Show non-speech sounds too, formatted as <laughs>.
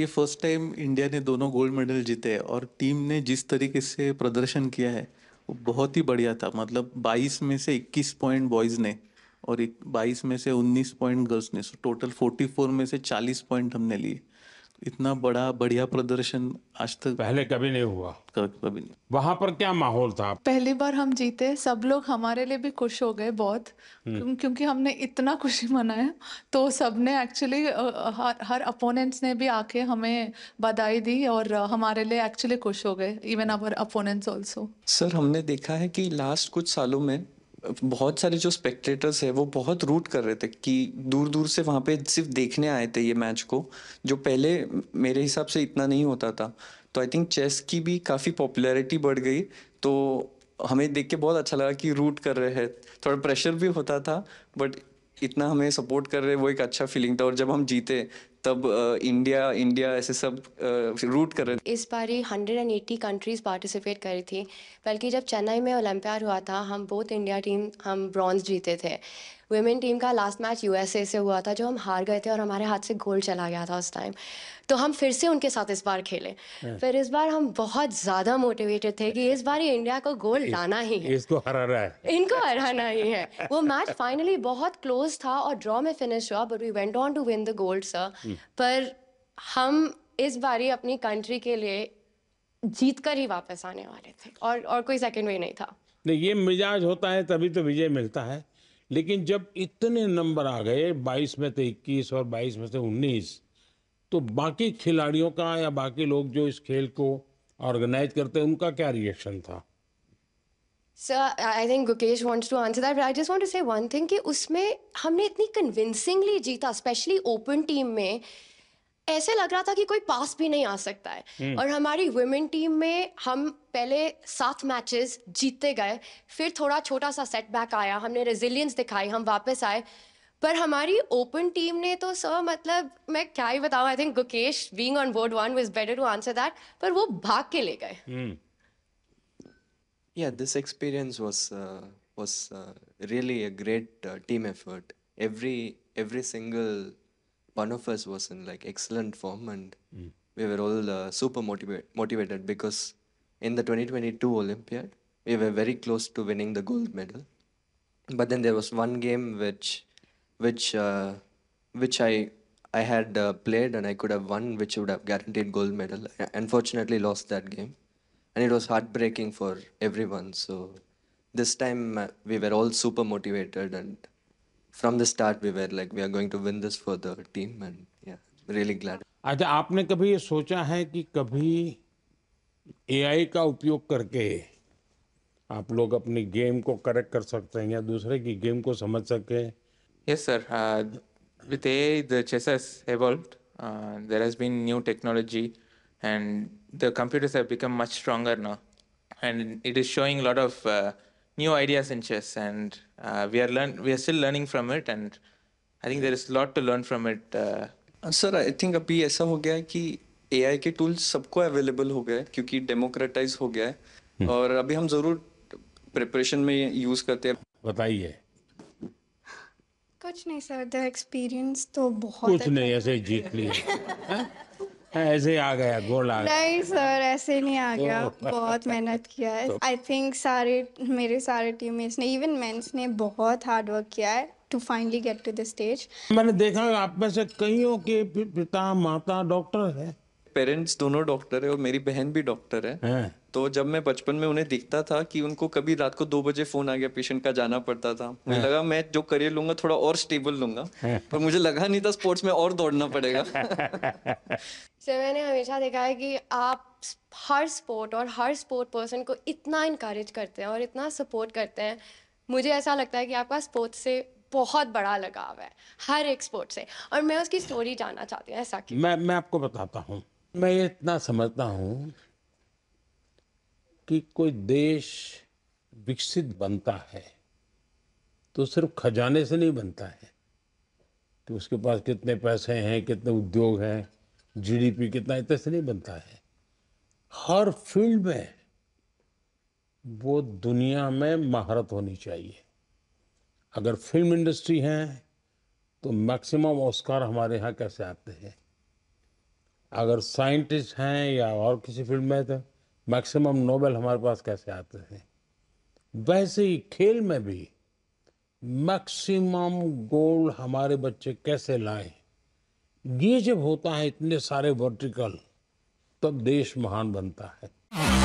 ये first time India ने दोनों गोल्ड मेडल जीते हैं और टीम ने जिस तरीके से प्रदर्शन किया है वो बहुत ही बढ़िया था मतलब 22 में से 21 पॉइंट बॉयज़ ने और 22 में से 19 पॉइंट गर्ल्स ने सो टोटल 44 में से 40 पॉइंट हमने लिए इतना बड़ा बढ़िया प्रदर्शन आज तक पहले कभी नहीं हुआ कभी नहीं वहाँ पर क्या माहौल था पहली बार हम जीते सब लोग हमारे लिए भी खुश हो गए बहुत हम्म। क्योंकि हमने इतना खुशी मनाया तो सबने एक्चुअली हर हर अपोनेंट्स ने भी आके हमें बधाई दी और हमारे लिए एक्चुअली खुश हो गए even our opponents also sir हमने देखा है कि लास्ट कुछ सालों में बहुत सारे जो स्पेक्टेटर्स है वो बहुत रूट कर रहे थे कि दूर दूर से वहाँ पे सिर्फ देखने आए थे ये मैच को जो पहले मेरे हिसाब से इतना नहीं होता था तो आई थिंक चेस की भी काफ़ी पॉपुलैरिटी बढ़ गई तो हमें देख के बहुत अच्छा लगा कि रूट कर रहे हैं थोड़ा प्रेशर भी होता था बट इतना हमें सपोर्ट कर रहे वो एक अच्छा फीलिंग था और जब हम जीते तब इंडिया इंडिया ऐसे सब रूट कर रहे थे इस बार ही hundred and eighty countries participate करी थी बल्कि जब चेन्नई में ओलंपियाड हुआ था हम बोथ इंडिया टीम हम ब्रॉन्ज जीते थे वुमेन टीम का लास्ट मैच यूएसए से हुआ था जो हम हार गए थे और हमारे हाथ से गोल चला गया था उस टाइम तो हम फिर से उनके साथ इस बार खेले हाँ। फिर इस बार हम बहुत ज़्यादा मोटिवेटेड थे कि इस बार इंडिया को गोल लाना ही है इसको हरा रहा है इनको हराना ही है वो मैच फाइनली बहुत क्लोज था और ड्रॉ में फिनिश हुआ but we went on to win the gold sir पर हम इस बारी अपनी कंट्री के लिए जीत कर ही वापस आने वाले थे और और कोई सेकेंड वे नहीं था नहीं ये मिजाज होता है तभी तो विजय मिलता है लेकिन जब इतने नंबर आ गए 22 तो में से 21 और 22 में से 19 तो बाकी खिलाड़ियों का या बाकी लोग जो इस खेल को ऑर्गेनाइज करते हैं उनका क्या रिएक्शन था sir I think Gukesh wants to answer that I just want to say one thing कि उसमें हमने इतनी कन्विंसिंगली जीता स्पेशली ओपन टीम में ऐसे लग रहा था कि कोई पास भी नहीं आ सकता है hmm. और हमारी वुमेन टीम में हम पहले सात मैचेस जीतते गए फिर थोड़ा छोटा सा सेटबैक आया हमने रेजिलियंस दिखाई हम वापस आए पर हमारी ओपन टीम ने तो सर मतलब मैं क्या ही बताऊं I think Gukesh being on board one was better to answer that पर वो भाग के ले गए या this experience was was really a great team effort every every single one of us was in like excellent form and mm. we were all uh, super motiva- motivated because in the 2022 Olympiad, we were very close to winning the gold medal. But then there was one game which, which, uh, which I I had uh, played and I could have won, which would have guaranteed gold medal. I unfortunately, lost that game, and it was heartbreaking for everyone. So this time uh, we were all super motivated and from the start we were like we are going to win this for the team and yeah really glad acha aapne kabhi ye socha hai ai ka upyog karke आप लोग अपनी game को correct कर सकते हैं या दूसरे की गेम को समझ सके yes sir with a the chess has evolved there has been new technology and the computers have become much new ideas in chess, and uh, we are learn we are still learning from it, and I think there is a lot to learn from it. Sir I think अभी ऐसा हो गया है कि ए के tools सबको available हो गए क्योंकि डेमोक्रेटाइज हो गया है हुँ. हम्म। और अभी हम जरूर प्रिपरेशन में यूज करते हैं बताइए कुछ नहीं सर द एक्सपीरियंस तो बहुत कुछ नहीं ऐसे जीत लिया <laughs> ऐसे आ गया गोल आ गया नहीं सर ऐसे नहीं आ गया तो <laughs> बहुत मेहनत किया है आई तो थिंक सारे मेरे सारे मेट्स ने इवन मेंस ने बहुत हार्ड वर्क किया है to finally get to the stage मैंने देखा आप में से कईयों के पिता माता डॉक्टर है पेरेंट्स दोनों डॉक्टर है और मेरी बहन भी डॉक्टर है, है? तो जब मैं बचपन में उन्हें दिखता था कि उनको कभी रात को दो बजे फोन आ गया पेशेंट का जाना पड़ता था मुझे हाँ। लगा मैं जो करियर लूंगा थोड़ा और स्टेबल लूंगा हाँ। पर मुझे लगा नहीं था स्पोर्ट्स में और दौड़ना पड़ेगा <laughs> सर मैंने हमेशा देखा है कि आप हर स्पोर्ट और हर स्पोर्ट पर्सन को इतना इनक्रेज करते हैं और इतना सपोर्ट करते हैं मुझे ऐसा लगता है कि आपका स्पोर्ट्स से बहुत बड़ा लगाव है हर एक स्पोर्ट से और मैं उसकी स्टोरी जानना चाहती हूँ ऐसा की मैं मैं आपको बताता हूँ मैं इतना समझता हूँ कि कोई देश विकसित बनता है तो सिर्फ खजाने से नहीं बनता है कि तो उसके पास कितने पैसे हैं कितने उद्योग हैं जीडीपी कितना इतने से नहीं बनता है हर फील्ड में वो दुनिया में महारत होनी चाहिए अगर फिल्म इंडस्ट्री है तो मैक्सिमम ऑस्कार हमारे यहाँ कैसे आते हैं अगर साइंटिस्ट हैं या और किसी फील्ड में तो मैक्सिमम नोबेल हमारे पास कैसे आते हैं वैसे ही खेल में भी मैक्सिमम गोल्ड हमारे बच्चे कैसे लाए ये जब होता है इतने सारे वर्टिकल तब देश महान बनता है